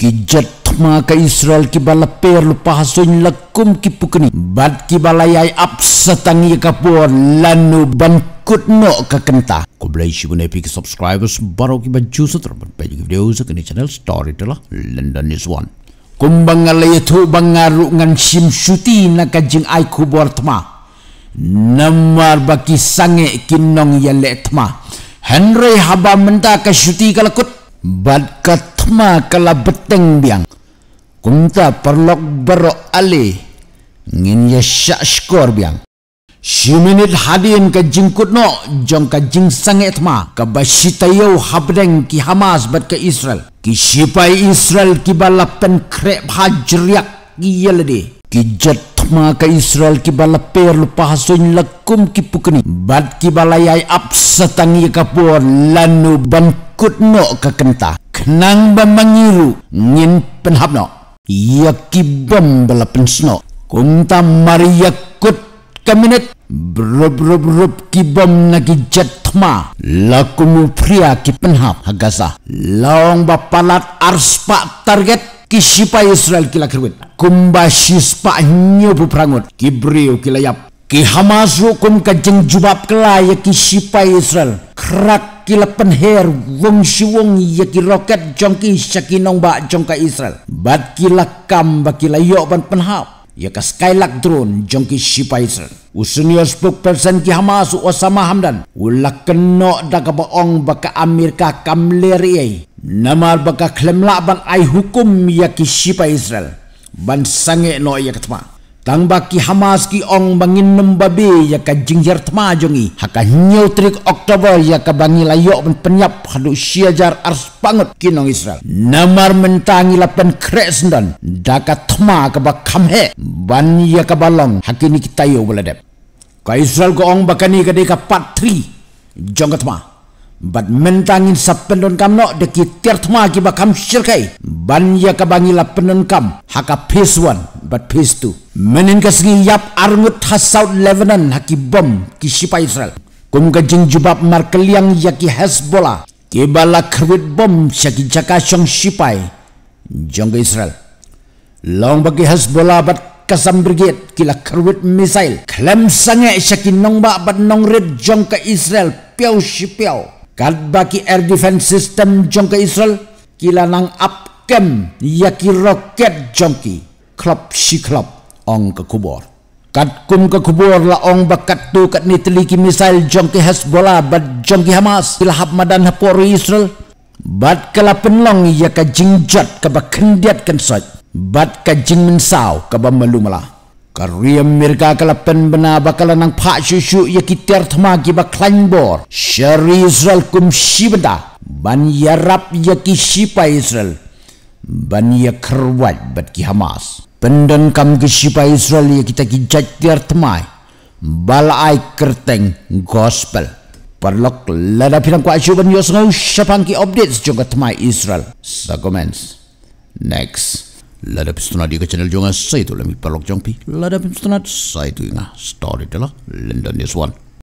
ki jatma ka israel ki bala perlu pahasun lakum ki pukni bat ki bala yai apsatang ya kapur lanu bangkut no ka kenta ku belai shibu nepi ki subscribers baru ki baju sutra berpeju ki video sekini channel story telah london is one kumbang alaya tu bangaru ngan sim syuti na kajing ai kubur tma namar baki sange kinong yalek tma henry haba menta ka syuti kalakut bat kat asma kala beteng biang kunta perlok baru ali ngin ya syak skor biang Shiminit hadin ke jingkut no jong ke jing sanget ma ke basitayo habdeng ki Hamas bat ke Israel ki sipai Israel ki balapen krep hajriak ki yeledi ki jat ma ke Israel ki balaper lupa hasun lekum ki pukni bat ki balayai ap setangi kapur lanu bantu kut no ke kentah. Kenang bambangiru ngin penhap no. Yaki bom bala pensno. Kunta mari yakut kaminit. Brub rub rub ki bom nagi jet tma. Lakumu pria ki penhap hagasa. Laong bapalat arspa target. Kisipa Israel kila kerwit. Kumba shispa nyobu prangut. Kibriu kila yap. Ki Hamas hukum kajeng jubap kelaya ki Israel. Krak kila penher wong shi wong ya ki roket jongki syakinong ba jongka Israel. Bat kila kam ba kila yok ban penhap. Ya ka Skylark drone jongki shipa Israel. Usun yo persen ki Hamas u Osama Hamdan. Ula keno da ka baong ba ka Amerika kam ler yei. Namar ba ka klem ban ay hukum ya ki shipa Israel. Ban sange no ya ketemak. Tang baki Hamas ki ong bangin nembabi ya ka jingjar temajungi. Haka nyutrik Oktober ya ka bangi layok men penyap hadu syajar ars pangut kinong Israel. Namar mentangi lapan kresendan. Daka tema ka bakamhe. Ban ya ka balong. Hakini kita yo beladep. Ka Israel ko ong bakani ka deka patri. Jong ka Bat mentangin sapendon kam no deki tiar tema ki bakam syirkai. Ban ya ka bangi lapendon kam. Haka peace one bat pistu menin kasngi yap armut has south lebanon haki bom ki sipa israel kum gajing jubab markeliang yaki hezbollah kibala kerwit bom syaki jaka syong sipai jong ke israel long bagi hezbollah bat kasam brigit kila kerwit misail klem sange syaki nongba bat nongrit jong ke israel piau sipiau kad bagi air defense system jong ke israel kila nang up kem yaki roket jongki klop si klop ong ke kubur. Kat kum ke kubur la ong bakat tu kat ni teliki misail jongki Hezbollah bat jongki Hamas ilhab madan hapuri Israel. Bat kalapen long ia ka jingjot ka ba kendiat kan soj. Bat ka jing mensaw ka ba melumalah. Karya mereka kalapen bena bakal nang pak susu ia kitar temagi ba klanbor. Syari Israel kum si benda. Ban yarap ia ki sipa Israel. Ban ya kerwaj bat ki Hamas. Pendan kam ke Sipa Israel ya kita kijat tiar temai. Balai kerteng gospel. Perlok lada pinang kuat syuban yos ngau syapang ki update sejongka temai Israel. Sagomens. Next. Lada pistona di ke channel jongka saya tu lemi perlok jongpi. Lada pistona saya tu ingat story lah London is one.